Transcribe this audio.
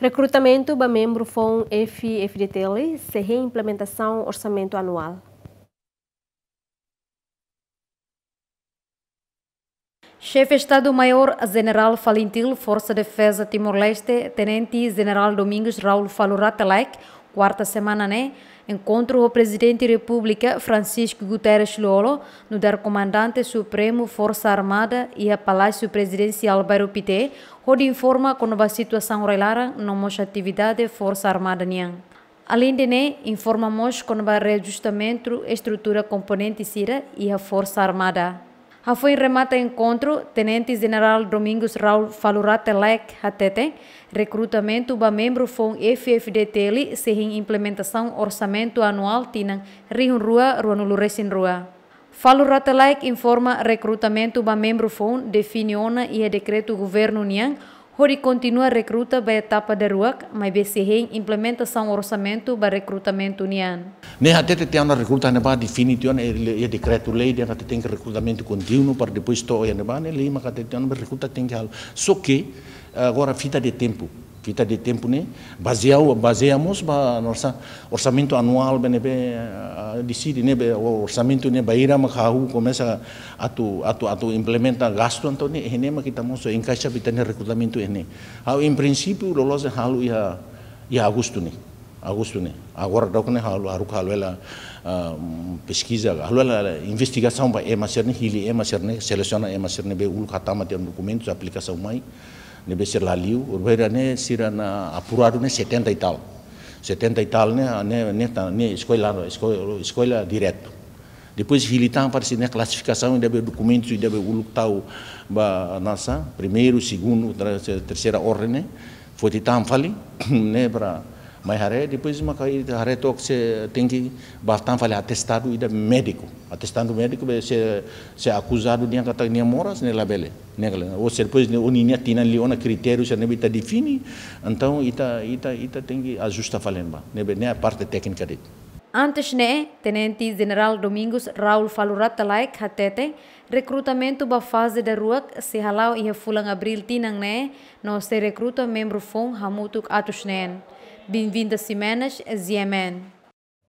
Recrutamento para membro FON FFDTL, se reimplementação orçamento anual. Chefe Estado-Maior General Falintil, Força de Defesa Timor-Leste, Tenente General Domingos Raul Falura Telec, quarta semana, né? encontrou o presidente da República Francisco Guterres Lolo no dar comandante supremo Força Armada e a Palácio Presidencial Bairro Pité, onde informa a nova situação relaram nossa atividade Força Armada Nhan. Além de né, informamos com o reajustamento estrutura componente CIRA e a Força Armada foi remata encontro Tenente General Domingos Raul Faluratelec Hatete, recrutamento ba membro FON FFDTL sem implementação orçamento anual Tina Rihun Rua, Rua Nuluresin Rua. Falo informa recrutamento ba membro FON definiona e é decreto governo União Rori continua a recruta para a etapa da RUAC, mas BCR implementação orçamento para recrutamento união. Nem até te uma recruta neba definitivo é decreto lei de até tem recrutamento contínuo para depois to é neba né lei mas até te uma recruta tem que só que agora fita de tempo Kita di tempo né baseou baseamos ba orça, orçamento anual bem eh, di sini né o orçamento né baíra mas aí atu atu tu implementa gasto antoni né eh é né mas quita moço encaixa quita né recrutamento é eh né ao em princípio o e halu ia ia agosto né agosto né agora dok né halu aruca halu la, pesquisa halu la investigação ba é e mas é né hili é e mas é né seleciona é mas é né be ul catama tem documentos aplicação nebeser laliu urbaira ne na apurado ne 70 e tal 70 e tal né né né, né escola escola escola direto depois hilitan para se né classificação e deve documentos e deve ulukau ba nasa primeiro segundo terceira ordem né foi de tam fali né para mas haré, depois uma caída, haré toque, você tem que bastante falar atestado ida é médico. Atestado médico, você é acusado de que nem moras, nem né, labele. Né, Ou se depois né, o ninha tina leona critérios, nem está define, então ita, ita, ita tem que ajustar falando, nem a parte técnica dele. Antes né Tenente General Domingos Raul Falurat talai hatete, recrutamento da fase de rua se halau ia fulang abril tinang né não se recruta membro fong hamutuk atus neen bem vinda a Simenas, a Yemen.